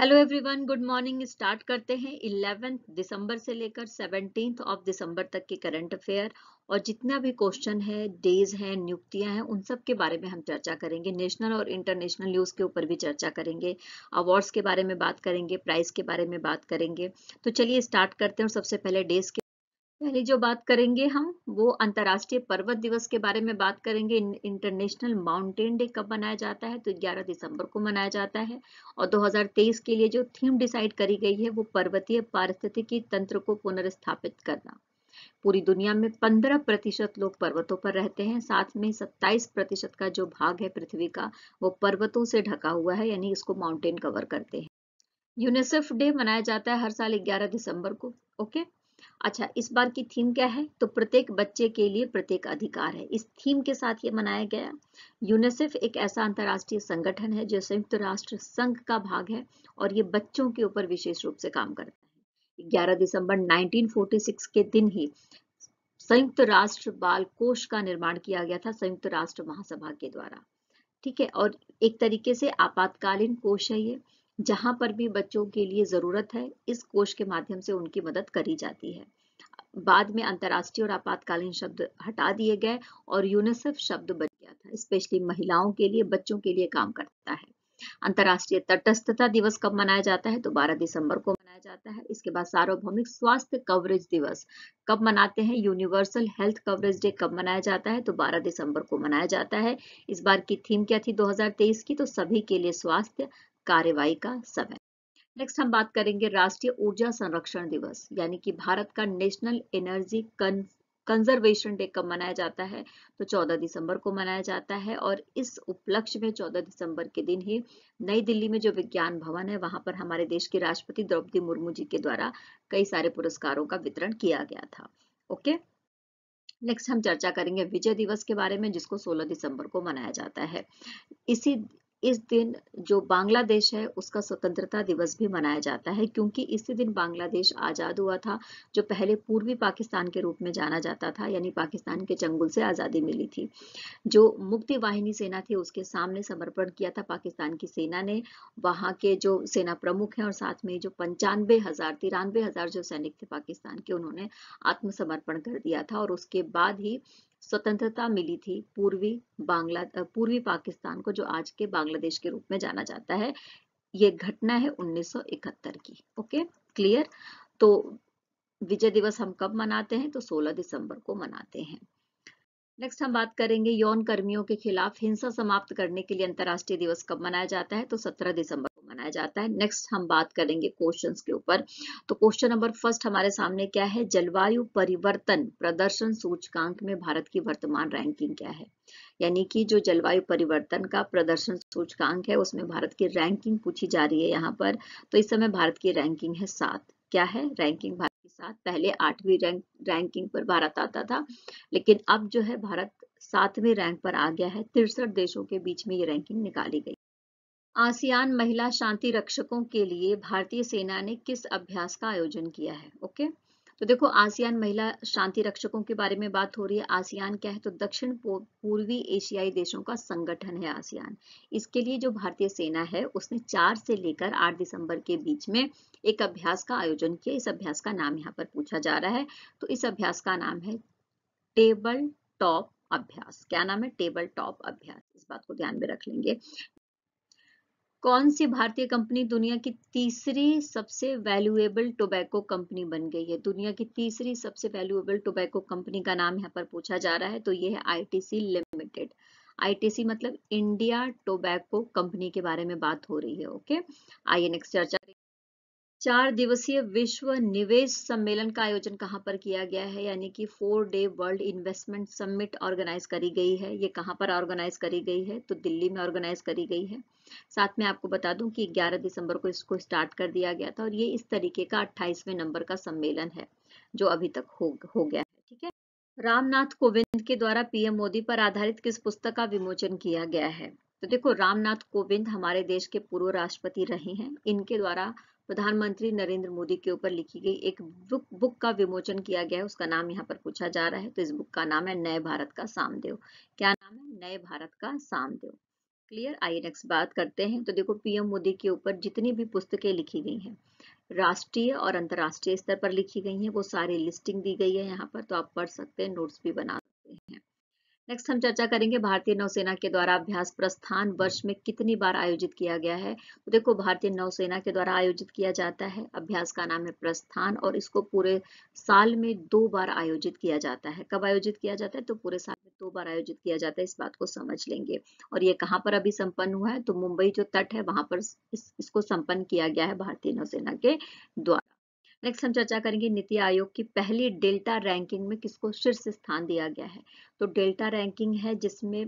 Hello everyone good morning start करते हैं eleventh दिसंबर से लेकर सेवनटीन ऑफ दिसंबर तक के करंट अफेयर और जितना भी क्वेश्चन है डेज है नियुक्तियां हैं उन सब के बारे में हम चर्चा करेंगे नेशनल और इंटरनेशनल न्यूज़ के ऊपर भी चर्चा करेंगे अवार्ड्स के बारे में बात करेंगे प्राइस के बारे में बात करेंगे तो चलिए स्टार्ट करते हैं और सबसे पहले डेज पहली जो बात करेंगे हम वो अंतरराष्ट्रीय पर्वत दिवस के बारे में बात करेंगे इंटरनेशनल माउंटेन डे कब मनाया जाता है तो 11 दिसंबर को मनाया जाता है और 2023 के लिए जो थीम डिसाइड करी गई है वो पर्वतीय पारिस्थितिकी तंत्र को पुनर्स्थापित करना पूरी दुनिया में 15 प्रतिशत लोग पर्वतों पर रहते हैं साथ में 27 प्रतिशत का जो भाग है पृथ्वी का वो पर्वतों से ढका हुआ है यानी इसको माउंटेन कवर करते हैं यूनिसेफ डे मनाया जाता है हर साल 11 दिसंबर को ओके okay? अच्छा इस बार की थीम क्या है तो प्रत्येक बच्चे के लिए प्रत्येक अधिकार है इस थीम के साथ ये मनाया गया यूनिसेफ एक ऐसा अंतर्राष्ट्रीय संगठन है जो संयुक्त राष्ट्र संघ का भाग है और ये बच्चों के ऊपर विशेष रूप से काम करता है 11 दिसंबर 1946 के दिन ही संयुक्त राष्ट्र बाल कोष का निर्माण किया गया था संयुक्त राष्ट्र महासभा के द्वारा ठीक है और एक तरीके से आपातकालीन कोष है ये जहां पर भी बच्चों के लिए ज़रूरत है इस कोष के माध्यम से उनकी मदद करी जाती है बाद में अंतरराष्ट्रीय और आपातकालीन शब्द हटा दिए गए और यूनिसेफ शब्द बन गया था स्पेशली महिलाओं के लिए बच्चों के लिए काम करता है अंतर्राष्ट्रीय तटस्थता दिवस कब मनाया जाता है तो 12 दिसंबर को मनाया जाता है इसके बाद सार्वभौमिक स्वास्थ्य कवरेज दिवस कब मनाते हैं यूनिवर्सल हेल्थ कवरेज डे कब मनाया जाता है तो 12 दिसंबर को मनाया जाता है इस बार की थीम क्या थी 2023 की तो सभी के लिए स्वास्थ्य कार्यवाही का समय नेक्स्ट हम बात करेंगे राष्ट्रीय ऊर्जा संरक्षण दिवस यानी कि भारत का नेशनल एनर्जी कंजर्वेशन डे कब मनाया जाता है तो 14 दिसंबर को मनाया जाता है और इस उपलक्ष्य में 14 दिसंबर के दिन ही नई दिल्ली में जो विज्ञान भवन है वहां पर हमारे देश के राष्ट्रपति द्रौपदी मुर्मू जी के द्वारा कई सारे पुरस्कारों का वितरण किया गया था ओके नेक्स्ट हम चर्चा करेंगे विजय दिवस के बारे में जिसको 16 दिसंबर को मनाया जाता है इसी इस दिन जो बांग्लादेश है उसका स्वतंत्रता दिवस भी मनाया जाता है क्योंकि इसी दिन बांग्लादेश आज़ाद हुआ था जो पहले पूर्वी पाकिस्तान के रूप में जाना जाता था यानी पाकिस्तान के चंगुल से आज़ादी मिली थी जो मुक्ति वाहिनी सेना थी उसके सामने समर्पण किया था पाकिस्तान की सेना ने वहां के जो सेना प्रमुख है और साथ में जो पंचानवे हज़ार तिरानवे हज़ार जो सैनिक थे पाकिस्तान के उन्होंने आत्मसमर्पण कर दिया था और उसके बाद ही स्वतंत्रता मिली थी पूर्वी बांग्ला पूर्वी पाकिस्तान को जो आज के बांग्लादेश के रूप में जाना जाता है ये घटना है 1971 की ओके क्लियर तो विजय दिवस हम कब मनाते हैं तो 16 दिसंबर को मनाते हैं नेक्स्ट हम बात करेंगे यौन कर्मियों के खिलाफ हिंसा समाप्त करने के लिए अंतर्राष्ट्रीय दिवस कब मनाया जाता है तो 17 दिसंबर मनाया जाता है नेक्स्ट हम बात करेंगे क्वेश्चंस के ऊपर तो क्वेश्चन नंबर फर्स्ट हमारे सामने क्या है जलवायु परिवर्तन प्रदर्शन सूचकांक में भारत की वर्तमान रैंकिंग क्या है यानी कि जो जलवायु परिवर्तन का प्रदर्शन सूचकांक है उसमें भारत की रैंकिंग पूछी जा रही है यहाँ पर तो इस समय भारत की रैंकिंग है सात क्या है रैंकिंग भारत की सात पहले आठवीं रैंक रैंकिंग पर भारत आता था लेकिन अब जो है भारत सातवें रैंक पर आ गया है तिरसठ देशों के बीच में ये रैंकिंग निकाली गई आसियान महिला शांति रक्षकों के लिए भारतीय सेना ने किस अभ्यास का आयोजन किया है ओके तो देखो आसियान महिला शांति रक्षकों के बारे में बात हो रही है आसियान क्या है तो दक्षिण पूर्वी एशियाई देशों का संगठन है आसियान इसके लिए जो भारतीय सेना है उसने चार से लेकर आठ दिसंबर के बीच में एक अभ्यास का आयोजन किया इस अभ्यास का नाम यहाँ पर पूछा जा रहा है तो इस अभ्यास का नाम है टेबल टॉप अभ्यास क्या नाम है टेबल टॉप अभ्यास इस बात को ध्यान में रख लेंगे कौन सी भारतीय कंपनी दुनिया की तीसरी सबसे वैल्यूएबल टोबैको कंपनी बन गई है दुनिया की तीसरी सबसे वैल्यूएबल टोबैको कंपनी का नाम यहाँ पर पूछा जा रहा है तो ये है आईटीसी लिमिटेड आईटीसी मतलब इंडिया टोबैको कंपनी के बारे में बात हो रही है ओके आइए नेक्स्ट चर्चा चार दिवसीय विश्व निवेश सम्मेलन का आयोजन कहाँ पर किया गया है यानी कि four day world investment summit organise करी गई है ये कहाँ पर ऑर्गेनाइज करी गई है तो दिल्ली में ऑर्गेनाइज करी गई है साथ में आपको बता दूं कि 11 दिसंबर को इसको स्टार्ट कर दिया गया था और ये इस तरीके का अट्ठाईसवें नंबर का सम्मेलन है जो अभी तक हो, हो गया है ठीक है रामनाथ कोविंद के द्वारा पीएम मोदी पर आधारित किस पुस्तक का विमोचन किया गया है तो देखो रामनाथ कोविंद हमारे देश के पूर्व राष्ट्रपति रहे हैं इनके द्वारा प्रधानमंत्री नरेंद्र मोदी के ऊपर लिखी गई एक बुक बुक का विमोचन किया गया है उसका नाम यहाँ पर पूछा जा रहा है तो इस बुक का नाम है नए भारत का सामदेव क्या नाम है नए भारत का सामदेव क्लियर आइए नेक्स्ट बात करते हैं तो देखो पीएम मोदी के ऊपर जितनी भी पुस्तकें लिखी गई हैं राष्ट्रीय और अंतर्राष्ट्रीय स्तर पर लिखी गई हैं वो सारी लिस्टिंग दी गई है यहाँ पर तो आप पढ़ सकते हैं नोट्स भी बना नेक्स्ट हम चर्चा करेंगे भारतीय नौसेना के द्वारा अभ्यास प्रस्थान वर्ष में कितनी बार आयोजित किया गया है तो देखो भारतीय नौसेना के द्वारा आयोजित किया जाता है अभ्यास का नाम है प्रस्थान और इसको पूरे साल में दो बार आयोजित किया जाता है कब आयोजित किया जाता है तो पूरे साल में दो बार आयोजित किया जाता है इस बात को समझ लेंगे और ये कहाँ पर अभी संपन्न हुआ है तो मुंबई जो तट है वहां पर इस, इसको संपन्न किया गया है भारतीय नौसेना के द्वारा नेक्स्ट हम चर्चा करेंगे नीति आयोग की पहली डेल्टा रैंकिंग में किसको शीर्ष स्थान दिया गया है तो डेल्टा रैंकिंग है जिसमें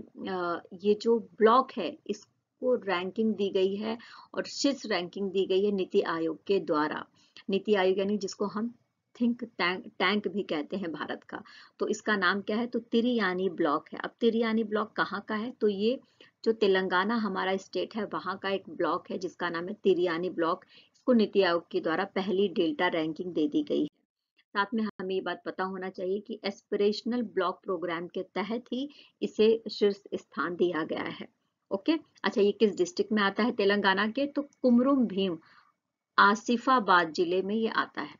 ये जो ब्लॉक है इसको रैंकिंग दी गई है और शीर्ष रैंकिंग दी गई है नीति आयोग के द्वारा नीति आयोग यानी जिसको हम थिंक टैंक टैंक भी कहते हैं भारत का तो इसका नाम क्या है तो तिरियानी ब्लॉक है अब तिरियानी ब्लॉक कहाँ का है तो ये जो तेलंगाना हमारा स्टेट है वहां का एक ब्लॉक है जिसका नाम है तिरियानी ब्लॉक को नीति आयोग के द्वारा पहली डेल्टा रैंकिंग दे दी गई है साथ में हमें ये बात पता होना चाहिए कि एस्पिरेशनल ब्लॉक प्रोग्राम के तहत ही इसे शीर्ष स्थान दिया गया है ओके अच्छा ये किस डिस्ट्रिक्ट में आता है तेलंगाना के तो कुमरुम भीम आसिफाबाद जिले में ये आता है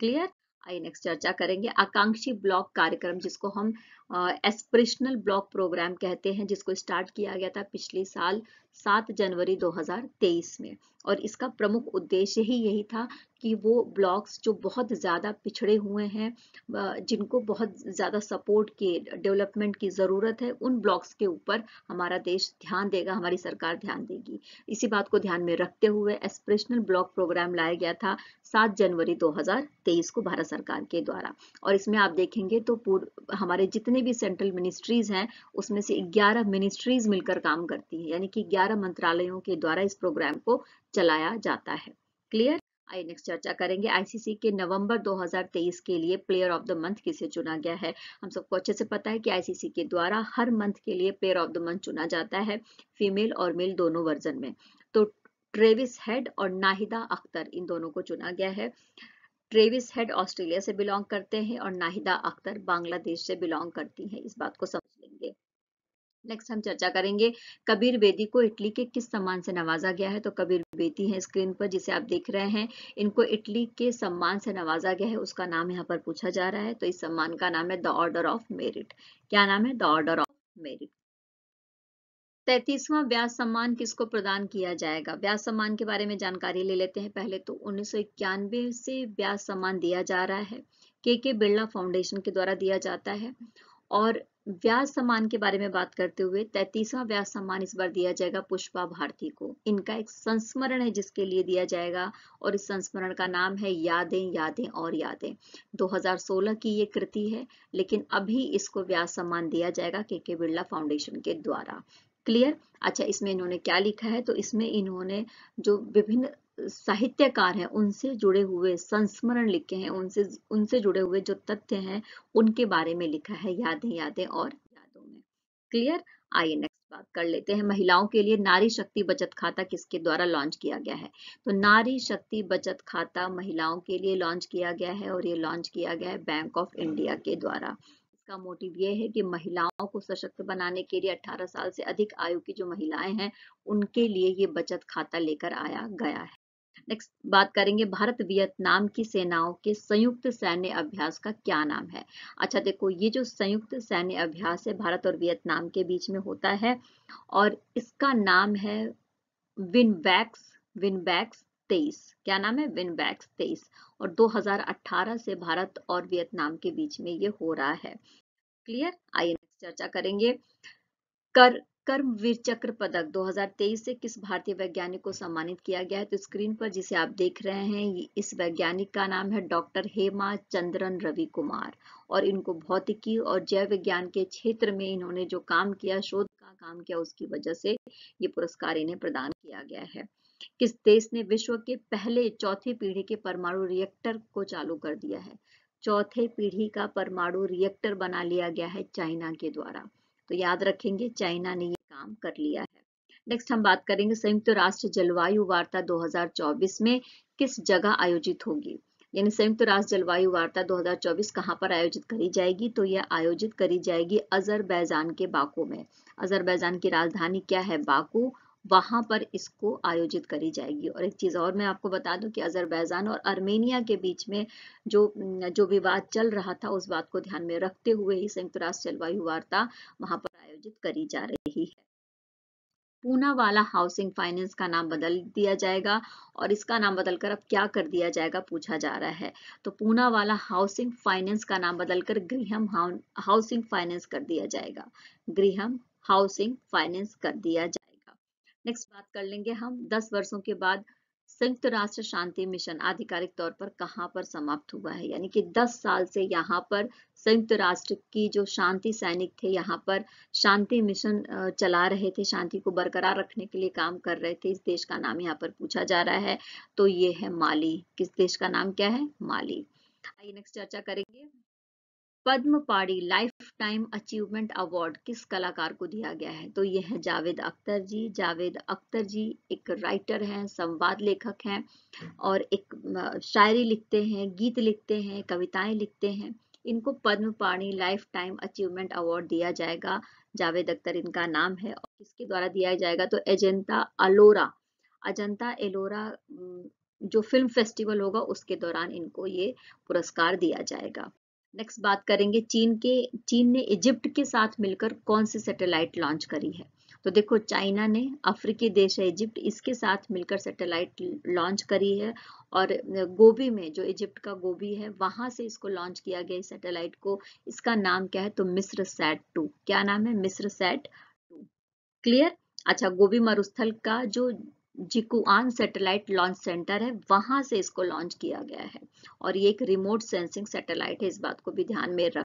क्लियर आइए नेक्स्ट चर्चा करेंगे आकांक्षी ब्लॉक कार्यक्रम जिसको हम एस्पिरेशनल ब्लॉक प्रोग्राम कहते हैं जिसको स्टार्ट किया गया था पिछले साल 7 जनवरी 2023 में और इसका प्रमुख उद्देश्य ही यही था कि वो ब्लॉक्स जो बहुत ज़्यादा पिछड़े हुए हैं जिनको बहुत ज़्यादा सपोर्ट के डेवलपमेंट की ज़रूरत है उन ब्लॉक्स के ऊपर हमारा देश ध्यान देगा हमारी सरकार ध्यान देगी इसी बात को ध्यान में रखते हुए एस्पिरेशनल ब्लॉक प्रोग्राम लाया गया था 7 जनवरी 2023 को भारत सरकार के द्वारा और इसमें आप देखेंगे तो पूर्व हमारे जितने जितने भी सेंट्रल मिनिस्ट्रीज हैं उसमें से 11 मिनिस्ट्रीज मिलकर काम करती हैं यानी कि 11 मंत्रालयों के द्वारा इस प्रोग्राम को चलाया जाता है क्लियर आइए नेक्स्ट चर्चा करेंगे आईसीसी के नवंबर 2023 के लिए प्लेयर ऑफ द मंथ किसे चुना गया है हम सबको अच्छे से पता है कि आईसीसी के द्वारा हर मंथ के लिए प्लेयर ऑफ द मंथ चुना जाता है फीमेल और मेल दोनों वर्जन में तो ट्रेविस हेड और नाहिदा अख्तर इन दोनों को चुना गया है ट्रेविस हेड ऑस्ट्रेलिया से बिलोंग करते हैं और नाहिदा अख्तर बांग्लादेश से बिलोंग करती हैं इस बात को समझ लेंगे नेक्स्ट हम चर्चा करेंगे कबीर बेदी को इटली के किस सम्मान से नवाजा गया है तो कबीर बेदी है स्क्रीन पर जिसे आप देख रहे हैं इनको इटली के सम्मान से नवाजा गया है उसका नाम यहाँ पर पूछा जा रहा है तो इस सम्मान का नाम है द ऑर्डर ऑफ मेरिट क्या नाम है द ऑर्डर ऑफ मेरिट तैतीसवां व्यास सम्मान किसको प्रदान किया जाएगा व्यास सम्मान के बारे में जानकारी ले लेते हैं पहले तो उन्नीस से व्यास सम्मान दिया जा रहा है के के बिरला फाउंडेशन के द्वारा दिया जाता है और व्यास सम्मान के बारे में बात करते हुए तैतीसवां व्यास सम्मान इस बार दिया जाएगा पुष्पा भारती को इनका एक संस्मरण है जिसके लिए दिया जाएगा और इस संस्मरण का नाम है यादें यादें और यादें 2016 की ये कृति है लेकिन अभी इसको व्यास सम्मान दिया जाएगा के के बिरला फाउंडेशन के द्वारा क्लियर अच्छा इसमें इन्होंने क्या लिखा है तो इसमें इन्होंने जो विभिन्न साहित्यकार हैं उनसे जुड़े हुए संस्मरण लिखे हैं उनसे उनसे जुड़े हुए जो तथ्य हैं उनके बारे में लिखा है यादें यादें और यादों में क्लियर आइए नेक्स्ट बात कर लेते हैं महिलाओं के लिए नारी शक्ति बचत खाता किसके द्वारा लॉन्च किया गया है तो नारी शक्ति बचत खाता महिलाओं के लिए लॉन्च किया गया है और ये लॉन्च किया गया है बैंक ऑफ इंडिया के द्वारा इसका मोटिव ये है कि महिलाओं को सशक्त बनाने के लिए 18 साल से अधिक आयु की जो महिलाएं हैं उनके लिए ये बचत खाता लेकर आया गया है नेक्स्ट बात करेंगे भारत वियतनाम की सेनाओं के संयुक्त सैन्य अभ्यास का क्या नाम है अच्छा देखो ये जो संयुक्त सैन्य अभ्यास है भारत और वियतनाम के बीच में होता है और इसका नाम है विनबैक्स विनबैक्स तेईस क्या नाम है बैक्स तेईस और 2018 से भारत और वियतनाम के बीच में ये हो रहा है क्लियर आइए नेक्स्ट चर्चा करेंगे कर वीर चक्र पदक 2023 से किस भारतीय वैज्ञानिक को सम्मानित किया गया है तो स्क्रीन पर जिसे आप देख रहे हैं इस वैज्ञानिक का नाम है डॉक्टर हेमा चंद्रन रवि कुमार और इनको भौतिकी और जैव विज्ञान के क्षेत्र में इन्होंने जो काम किया शोध का काम किया उसकी वजह से ये पुरस्कार इन्हें प्रदान किया गया है किस देश ने विश्व के पहले चौथी पीढ़ी के परमाणु रिएक्टर को चालू कर दिया है चौथे पीढ़ी का परमाणु रिएक्टर बना लिया गया है चाइना के द्वारा तो याद रखेंगे चाइना ने ये काम कर लिया है नेक्स्ट हम बात करेंगे संयुक्त राष्ट्र जलवायु वार्ता 2024 में किस जगह आयोजित होगी यानी संयुक्त राष्ट्र जलवायु वार्ता 2024 कहां पर आयोजित करी जाएगी तो यह आयोजित करी जाएगी अजरबैजान के बाकू में अजरबैजान की राजधानी क्या है बाकू वहां पर इसको आयोजित करी जाएगी और एक चीज़ और मैं आपको बता दूं कि अजरबैजान और आर्मेनिया के बीच में जो जो विवाद चल रहा था उस बात को ध्यान में रखते हुए ही संयुक्त राष्ट्र जलवायु वार्ता वहां पर आयोजित करी जा रही है पूना वाला हाउसिंग फाइनेंस का नाम बदल दिया जाएगा और इसका नाम बदलकर अब क्या कर दिया जाएगा पूछा जा रहा है तो पूना वाला हाउसिंग फाइनेंस का नाम बदलकर गृहम हाउसिंग फाइनेंस कर दिया जाएगा गृहम हाउसिंग फाइनेंस कर दिया जाएगा नेक्स्ट बात कर लेंगे हम दस वर्षों के बाद संयुक्त राष्ट्र शांति मिशन आधिकारिक तौर पर कहां पर समाप्त हुआ है यानी कि 10 साल से यहाँ पर संयुक्त राष्ट्र की जो शांति सैनिक थे यहाँ पर शांति मिशन चला रहे थे शांति को बरकरार रखने के लिए काम कर रहे थे इस देश का नाम यहाँ पर पूछा जा रहा है तो ये है माली किस देश का नाम क्या है माली आइए नेक्स्ट चर्चा करेंगे पद्म पाड़ी लाइफ टाइम अचीवमेंट अवार्ड किस कलाकार को दिया गया है तो ये है जावेद अख्तर जी जावेद अख्तर जी एक राइटर हैं संवाद लेखक हैं और एक शायरी लिखते हैं गीत लिखते हैं कविताएं लिखते हैं इनको पद्म पाणी लाइफ टाइम अचीवमेंट अवार्ड दिया जाएगा जावेद अख्तर इनका नाम है और किसके द्वारा दिया जाएगा तो एजेंता अलोरा अजंता एलोरा जो फिल्म फेस्टिवल होगा उसके दौरान इनको ये पुरस्कार दिया जाएगा नेक्स्ट बात करेंगे चीन के चीन ने इजिप्ट के साथ मिलकर कौन सी सैटेलाइट लॉन्च करी है तो देखो चाइना ने अफ्रीकी देश है इजिप्ट इसके साथ मिलकर सैटेलाइट लॉन्च करी है और गोभी में जो इजिप्ट का गोभी है वहां से इसको लॉन्च किया गया इस सैटेलाइट को इसका नाम क्या है तो मिस्र सेट टू क्या नाम है मिस्र सेट टू क्लियर अच्छा गोभी मरुस्थल का जो जिकुआन सैटेलाइट लॉन्च सेंटर है वहां से इसको लॉन्च किया गया है और ये एक रिमोट सेंसिंग सैटेलाइट है इस बात को भी ध्यान में रख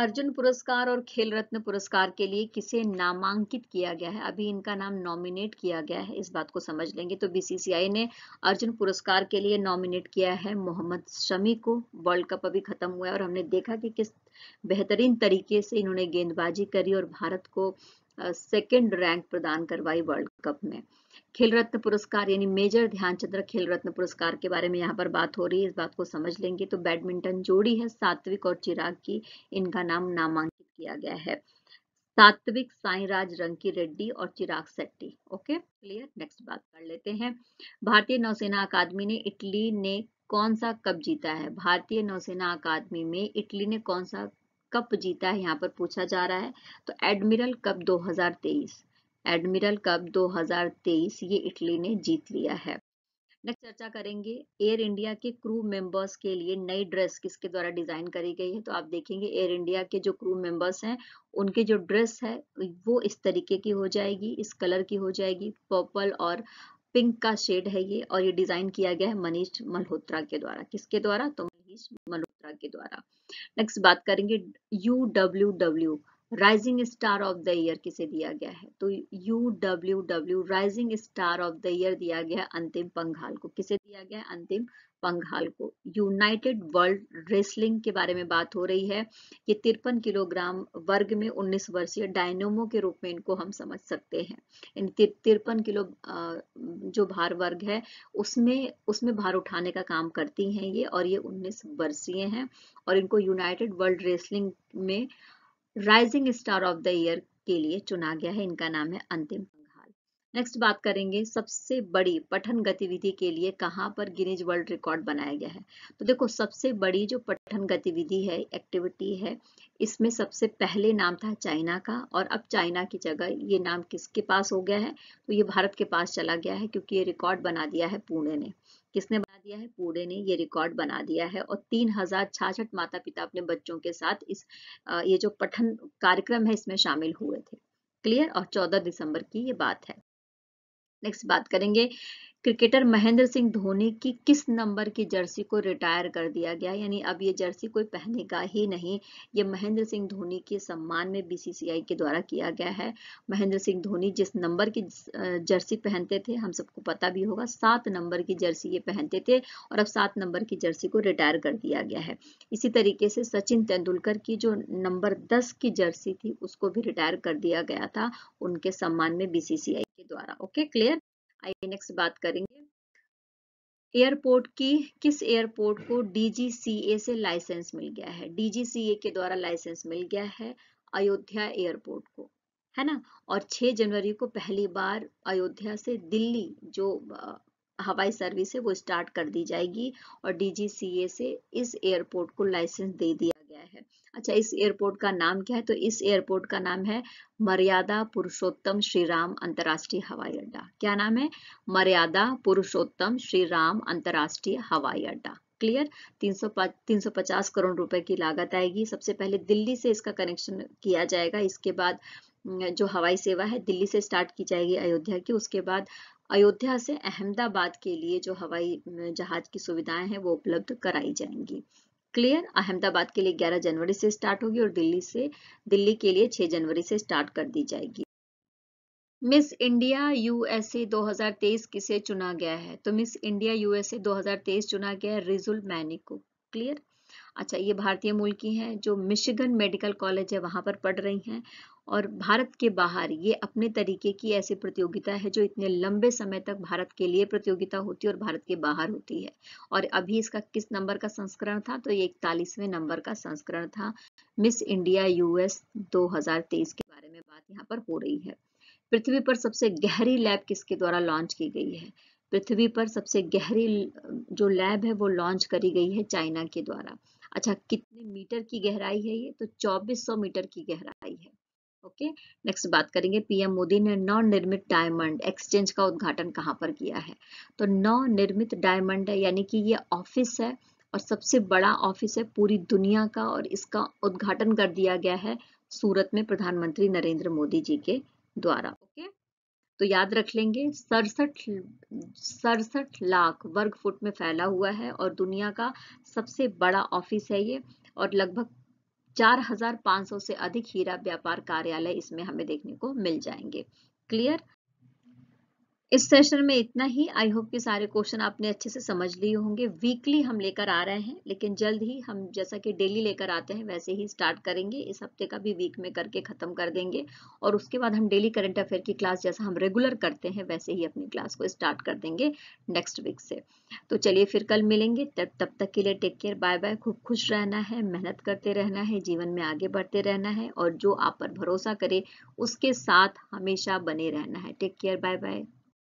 अर्जुन पुरस्कार और खेल रत्न पुरस्कार के लिए किसे नामांकित किया गया है अभी इनका नाम नॉमिनेट किया गया है इस बात को समझ लेंगे तो बीसीसीआई ने अर्जुन पुरस्कार के लिए नॉमिनेट किया है मोहम्मद शमी को वर्ल्ड कप अभी खत्म हुआ है और हमने देखा कि किस बेहतरीन तरीके से इन्होंने गेंदबाजी करी और भारत को सेकेंड रैंक प्रदान करवाई वर्ल्ड कप में खेल रत्न पुरस्कार यानी मेजर ध्यानचंद्र खेल रत्न पुरस्कार के बारे में यहाँ पर बात हो रही है इस बात को समझ लेंगे तो बैडमिंटन जोड़ी है सात्विक और चिराग की इनका नाम नामांकित किया गया है सात्विक साईराज रंकी रेड्डी और Chirag Shetty okay clear next बात कर लेते हैं भारतीय नौसेना अकादमी ने इटली ने कौन सा कप जीता है भारतीय नौसेना अकादमी में इटली ने कौन सा कप जीता है यहाँ पर पूछा जा रहा है तो एडमिरल कप 2023 एडमिरल कप 2023 ये इटली ने जीत लिया है नेक्स्ट चर्चा करेंगे एयर इंडिया के क्रू मेंबर्स के लिए नई ड्रेस किसके द्वारा डिजाइन करी गई है तो आप देखेंगे एयर इंडिया के जो क्रू मेंबर्स हैं उनके जो ड्रेस है वो इस तरीके की हो जाएगी इस कलर की हो जाएगी पर्पल और पिंक का शेड है ये और ये डिजाइन किया गया है मनीष मल्होत्रा के द्वारा किसके द्वारा तो मनीष मल्होत्रा के द्वारा नेक्स्ट बात करेंगे U W W rising star of the year किसे दिया गया है तो U W W rising star of the year दिया गया अंतिम पंघाल को किसे दिया गया अंतिम पंघाल को यूनाइटेड वर्ल्ड रेसलिंग के बारे में बात हो रही है ये तिरपन किलोग्राम वर्ग में 19 वर्षीय डायनोमो के रूप में इनको हम समझ सकते हैं इन तिरपन किलो जो भार वर्ग है उसमें उसमें भार उठाने का काम करती हैं ये और ये 19 वर्षीय हैं और इनको यूनाइटेड वर्ल्ड रेसलिंग में rising star of the year के लिए चुना गया है इनका नाम है अंतिम पंघाल नेक्स्ट बात करेंगे सबसे बड़ी पठन गतिविधि के लिए कहाँ पर गिनीज वर्ल्ड रिकॉर्ड बनाया गया है तो देखो सबसे बड़ी जो पठन गतिविधि है एक्टिविटी है इसमें सबसे पहले नाम था चाइना का और अब चाइना की जगह ये नाम किसके पास हो गया है तो ये भारत के पास चला गया है क्योंकि ये रिकॉर्ड बना दिया है पुणे ने किसने किया है पूरे ने ये रिकॉर्ड बना दिया है और तीन हजार छाछठ माता पिता अपने बच्चों के साथ इस ये जो पठन कार्यक्रम है इसमें शामिल हुए थे क्लियर और 14 दिसंबर की ये बात है नेक्स्ट बात करेंगे क्रिकेटर महेंद्र सिंह धोनी की किस नंबर की जर्सी को रिटायर कर दिया गया यानी अब ये जर्सी कोई पहनेगा ही नहीं ये महेंद्र सिंह धोनी के सम्मान में बीसीसीआई के द्वारा किया गया है महेंद्र सिंह धोनी जिस नंबर की जर्सी पहनते थे हम सबको पता भी होगा सात नंबर की जर्सी ये पहनते थे और अब सात नंबर की जर्सी को रिटायर कर दिया गया है इसी तरीके से सचिन तेंदुलकर की जो नंबर दस की जर्सी थी उसको भी रिटायर कर दिया गया था उनके सम्मान में बीसीसीआई के द्वारा ओके क्लियर आइए नेक्स्ट बात करेंगे एयरपोर्ट की किस एयरपोर्ट को डीजीसीए से लाइसेंस मिल गया है डीजीसीए के द्वारा लाइसेंस मिल गया है अयोध्या एयरपोर्ट को है ना और 6 जनवरी को पहली बार अयोध्या से दिल्ली जो हवाई सर्विस है वो स्टार्ट कर दी जाएगी और डीजीसीए से इस एयरपोर्ट को लाइसेंस दे दिया गया है अच्छा इस एयरपोर्ट का नाम क्या है तो इस एयरपोर्ट का नाम है मर्यादा पुरुषोत्तम श्री राम अंतर्राष्ट्रीय हवाई अड्डा क्या नाम है मर्यादा पुरुषोत्तम श्री राम अंतर्राष्ट्रीय हवाई अड्डा क्लियर 350 करोड़ रुपए की लागत आएगी सबसे पहले दिल्ली से इसका कनेक्शन किया जाएगा इसके बाद जो हवाई सेवा है दिल्ली से स्टार्ट की जाएगी अयोध्या की उसके बाद अयोध्या से अहमदाबाद के लिए जो हवाई जहाज की सुविधाएं हैं वो उपलब्ध कराई जाएंगी क्लियर अहमदाबाद के लिए 11 जनवरी से स्टार्ट होगी और दिल्ली से दिल्ली के लिए 6 जनवरी से स्टार्ट कर दी जाएगी मिस इंडिया यूएसए 2023 किसे चुना गया है तो मिस इंडिया यूएसए 2023 चुना गया है रिजुल मैनी को क्लियर अच्छा ये भारतीय मूल की हैं जो मिशिगन मेडिकल कॉलेज है वहाँ पर पढ़ रही हैं और भारत के बाहर ये अपने तरीके की ऐसी प्रतियोगिता है जो इतने लंबे समय तक भारत के लिए प्रतियोगिता होती है और भारत के बाहर होती है और अभी इसका किस नंबर का संस्करण था तो ये इकतालीसवें नंबर का संस्करण था मिस इंडिया यूएस 2023 के बारे में बात यहाँ पर हो रही है पृथ्वी पर सबसे गहरी लैब किसके द्वारा लॉन्च की गई है पृथ्वी पर सबसे गहरी जो लैब है वो लॉन्च करी गई है चाइना के द्वारा अच्छा कितने मीटर की गहराई है ये तो 2400 मीटर की गहराई है ओके नेक्स्ट बात करेंगे पीएम मोदी ने निर्मित डायमंड एक्सचेंज का उद्घाटन कहाँ पर किया है तो नवनिर्मित डायमंड है यानी कि ये ऑफिस है और सबसे बड़ा ऑफिस है पूरी दुनिया का और इसका उद्घाटन कर दिया गया है सूरत में प्रधानमंत्री नरेंद्र मोदी जी के द्वारा ओके तो याद रख लेंगे सड़सठ सड़सठ लाख वर्ग फुट में फैला हुआ है और दुनिया का सबसे बड़ा ऑफिस है ये और लगभग 4,500 से अधिक हीरा व्यापार कार्यालय इसमें हमें देखने को मिल जाएंगे क्लियर इस सेशन में इतना ही आई होप कि सारे क्वेश्चन आपने अच्छे से समझ लिए होंगे वीकली हम लेकर आ रहे हैं लेकिन जल्द ही हम जैसा कि डेली लेकर आते हैं वैसे ही स्टार्ट करेंगे इस हफ्ते का भी वीक में करके ख़त्म कर देंगे और उसके बाद हम डेली करंट अफेयर की क्लास जैसा हम रेगुलर करते हैं वैसे ही अपनी क्लास को स्टार्ट कर देंगे नेक्स्ट वीक से तो चलिए फिर कल मिलेंगे तब तब तक के लिए टेक केयर बाय बाय खूब खुश रहना है मेहनत करते रहना है जीवन में आगे बढ़ते रहना है और जो आप पर भरोसा करे उसके साथ हमेशा बने रहना है टेक केयर बाय बाय